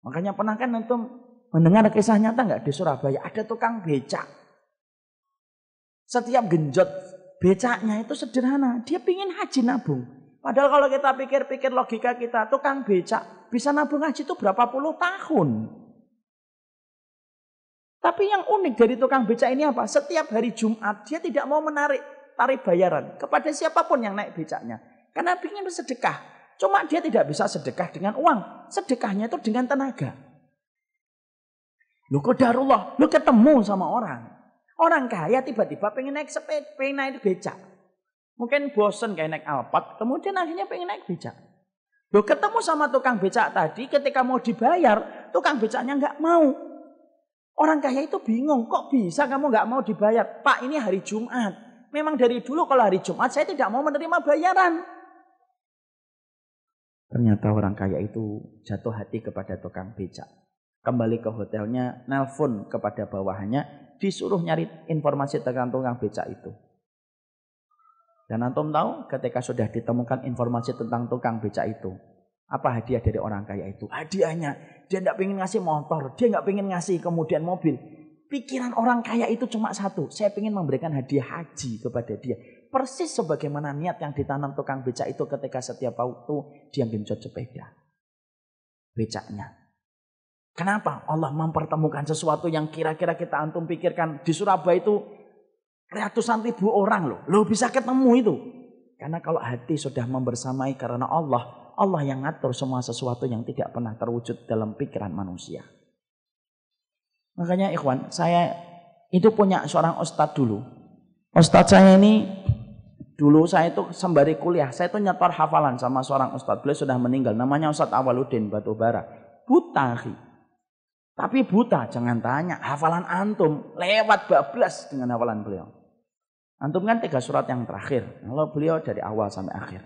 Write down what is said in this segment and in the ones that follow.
Makanya pernah kan itu mendengar kisah nyata nggak di Surabaya ada tukang becak. Setiap genjot becaknya itu sederhana, dia pingin haji nabung. Padahal kalau kita pikir-pikir logika kita, tukang becak bisa nabung haji itu berapa puluh tahun. Tapi yang unik dari tukang becak ini apa? Setiap hari Jumat dia tidak mau menarik tarif bayaran kepada siapapun yang naik becaknya. Karena pingin bersedekah. Cuma dia tidak bisa sedekah dengan uang. Sedekahnya itu dengan tenaga. Lu ke Darullah, lu ketemu sama orang. Orang kaya tiba-tiba pengen naik sepeda, pengen naik becak. Mungkin bosen kayak naik alpat, kemudian akhirnya pengen naik becak. Lu ketemu sama tukang becak tadi, ketika mau dibayar, tukang becaknya nggak mau. Orang kaya itu bingung, kok bisa kamu nggak mau dibayar? Pak, ini hari Jumat. Memang dari dulu kalau hari Jumat saya tidak mau menerima bayaran. Ternyata orang kaya itu jatuh hati kepada tukang becak. Kembali ke hotelnya, nelpon kepada bawahannya, disuruh nyari informasi tentang tukang becak itu. Dan antum tahu ketika sudah ditemukan informasi tentang tukang becak itu, apa hadiah dari orang kaya itu? Hadiahnya, dia tidak ingin ngasih motor, dia nggak ingin ngasih kemudian mobil. Pikiran orang kaya itu cuma satu, saya ingin memberikan hadiah haji kepada dia persis sebagaimana niat yang ditanam tukang becak itu ketika setiap waktu dia genjot sepeda. Becaknya. Kenapa? Allah mempertemukan sesuatu yang kira-kira kita antum pikirkan di Surabaya itu ratusan ribu orang loh. Lo bisa ketemu itu. Karena kalau hati sudah membersamai karena Allah, Allah yang ngatur semua sesuatu yang tidak pernah terwujud dalam pikiran manusia. Makanya ikhwan, saya itu punya seorang ustadz dulu. Ustadz saya ini Dulu saya itu sembari kuliah, saya itu nyetor hafalan sama seorang ustadz. Beliau sudah meninggal, namanya Ustadz Awaluddin Batubara. Buta, hi. Tapi buta, jangan tanya. Hafalan antum lewat bablas dengan hafalan beliau. Antum kan tiga surat yang terakhir. Kalau beliau dari awal sampai akhir.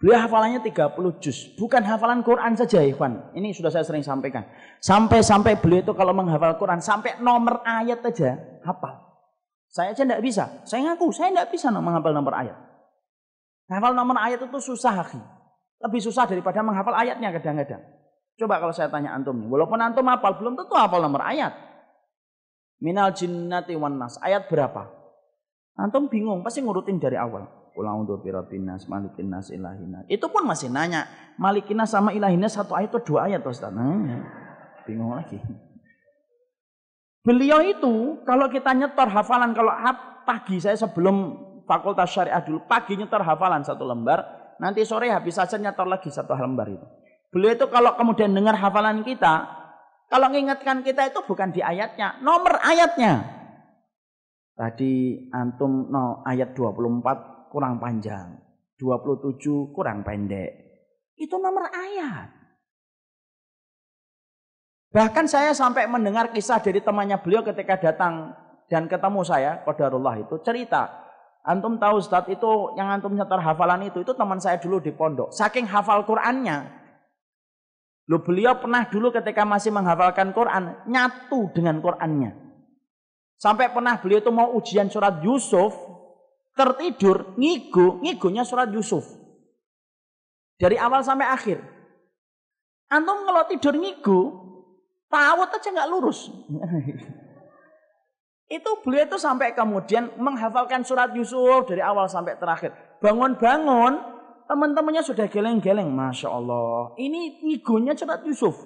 Beliau hafalannya 30 juz. Bukan hafalan Quran saja Ikhwan. Ini sudah saya sering sampaikan. Sampai-sampai beliau itu kalau menghafal Quran. Sampai nomor ayat saja hafal. Saya aja tidak bisa. Saya ngaku, saya tidak bisa menghafal nomor ayat. Hafal nomor ayat itu susah, akhi. Lebih susah daripada menghafal ayatnya kadang-kadang. Coba kalau saya tanya antum nih, walaupun antum hafal, belum tentu hafal nomor ayat. Minal jinnati wan nas. Ayat berapa? Antum bingung, pasti ngurutin dari awal. Ulang untuk birabinas, malikinas, ilahina. Itu pun masih nanya. Malikinas sama ilahina satu ayat atau dua ayat, Ustaz? Nah, bingung lagi. Beliau itu kalau kita nyetor hafalan kalau pagi saya sebelum fakultas syariah dulu pagi nyetor hafalan satu lembar, nanti sore habis saja nyetor lagi satu lembar itu. Beliau itu kalau kemudian dengar hafalan kita, kalau mengingatkan kita itu bukan di ayatnya, nomor ayatnya. Tadi antum no ayat 24 kurang panjang, 27 kurang pendek. Itu nomor ayat. Bahkan saya sampai mendengar kisah dari temannya beliau ketika datang dan ketemu saya, Qadarullah itu cerita. Antum tahu Ustaz itu yang antum nyetar hafalan itu, itu teman saya dulu di pondok. Saking hafal Qur'annya. Lo beliau pernah dulu ketika masih menghafalkan Qur'an, nyatu dengan Qur'annya. Sampai pernah beliau itu mau ujian surat Yusuf, tertidur, ngigo, ngigonya surat Yusuf. Dari awal sampai akhir. Antum kalau tidur ngigo, Tawut aja nggak lurus. itu beliau itu sampai kemudian menghafalkan surat Yusuf dari awal sampai terakhir. Bangun-bangun, teman-temannya sudah geleng-geleng. Masya Allah, ini ngigonya surat Yusuf.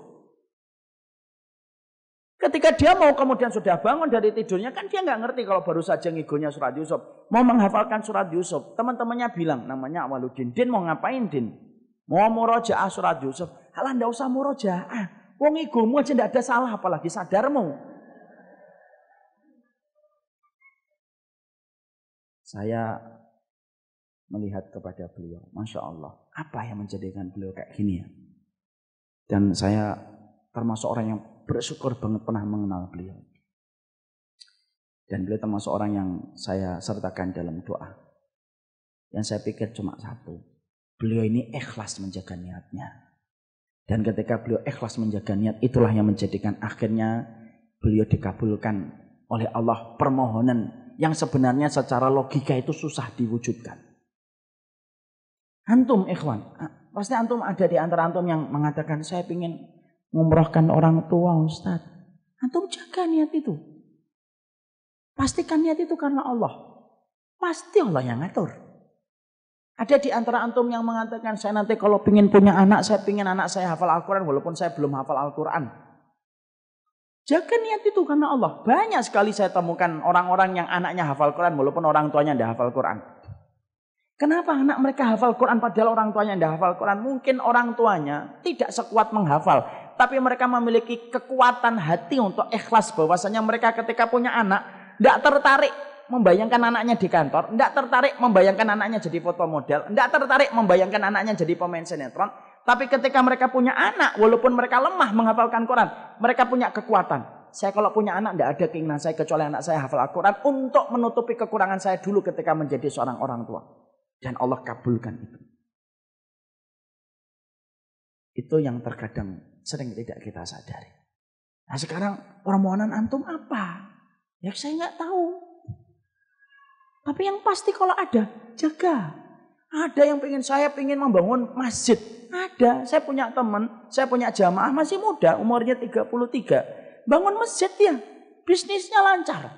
Ketika dia mau kemudian sudah bangun dari tidurnya, kan dia nggak ngerti kalau baru saja ngigonya surat Yusuf. Mau menghafalkan surat Yusuf, teman-temannya bilang, namanya Awaluddin. Din mau ngapain Din? Mau murojaah surat Yusuf. Alah ndak usah murojaah. Wong egomu aja tidak ada salah apalagi sadarmu. Saya melihat kepada beliau, masya Allah, apa yang menjadikan beliau kayak gini ya? Dan saya termasuk orang yang bersyukur banget pernah mengenal beliau. Dan beliau termasuk orang yang saya sertakan dalam doa. Yang saya pikir cuma satu, beliau ini ikhlas menjaga niatnya. Dan ketika beliau ikhlas menjaga niat, itulah yang menjadikan akhirnya beliau dikabulkan oleh Allah permohonan yang sebenarnya secara logika itu susah diwujudkan. Antum ikhwan, pasti ah, antum ada di antara antum yang mengatakan saya ingin mengumrohkan orang tua Ustaz. Antum jaga niat itu. Pastikan niat itu karena Allah. Pasti Allah yang ngatur. Ada di antara antum yang mengatakan saya nanti kalau ingin punya anak, saya ingin anak saya hafal Al-Quran walaupun saya belum hafal Al-Quran. Jaga niat itu karena Allah. Banyak sekali saya temukan orang-orang yang anaknya hafal Quran walaupun orang tuanya tidak hafal Quran. Kenapa anak mereka hafal Quran padahal orang tuanya tidak hafal Quran? Mungkin orang tuanya tidak sekuat menghafal. Tapi mereka memiliki kekuatan hati untuk ikhlas bahwasanya mereka ketika punya anak tidak tertarik membayangkan anaknya di kantor, tidak tertarik membayangkan anaknya jadi foto model, tidak tertarik membayangkan anaknya jadi pemain sinetron. Tapi ketika mereka punya anak, walaupun mereka lemah menghafalkan Quran, mereka punya kekuatan. Saya kalau punya anak tidak ada keinginan saya kecuali anak saya hafal Al-Quran untuk menutupi kekurangan saya dulu ketika menjadi seorang orang tua. Dan Allah kabulkan itu. Itu yang terkadang sering tidak kita sadari. Nah sekarang permohonan antum apa? Ya saya nggak tahu. Tapi yang pasti kalau ada, jaga. Ada yang pengen saya pengen membangun masjid. Ada. Saya punya teman, saya punya jamaah masih muda, umurnya 33. Bangun masjid ya, bisnisnya lancar.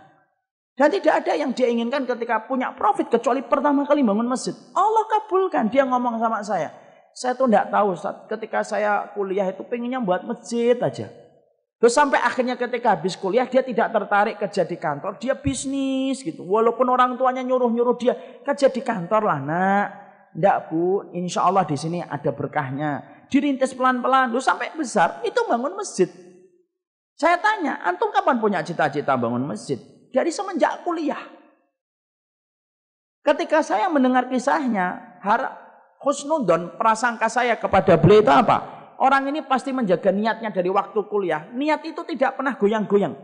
Dan tidak ada yang dia inginkan ketika punya profit kecuali pertama kali bangun masjid. Allah kabulkan, dia ngomong sama saya. Saya tuh tidak tahu saat ketika saya kuliah itu pengennya buat masjid aja. Terus sampai akhirnya ketika habis kuliah dia tidak tertarik kerja di kantor, dia bisnis gitu. Walaupun orang tuanya nyuruh-nyuruh dia kerja di kantor lah nak. ndak bu, insya Allah di sini ada berkahnya. Dirintis pelan-pelan, lu sampai besar itu bangun masjid. Saya tanya, antum kapan punya cita-cita bangun masjid? Dari semenjak kuliah. Ketika saya mendengar kisahnya, harap khusnudon prasangka saya kepada beliau itu apa? Orang ini pasti menjaga niatnya dari waktu kuliah. Niat itu tidak pernah goyang-goyang.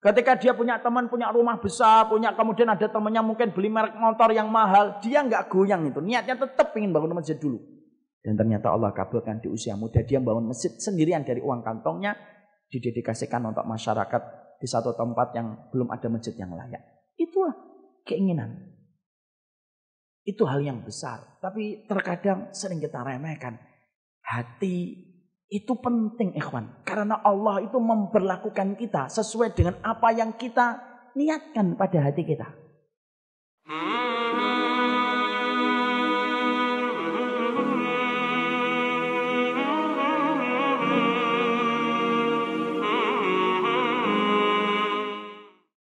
Ketika dia punya teman, punya rumah besar, punya kemudian ada temannya mungkin beli merek motor yang mahal, dia nggak goyang itu. Niatnya tetap ingin bangun masjid dulu. Dan ternyata Allah kabulkan di usia muda dia bangun masjid sendirian dari uang kantongnya, didedikasikan untuk masyarakat di satu tempat yang belum ada masjid yang layak. Itulah keinginan. Itu hal yang besar, tapi terkadang sering kita remehkan. Hati itu penting ikhwan. Karena Allah itu memperlakukan kita sesuai dengan apa yang kita niatkan pada hati kita. Hmm.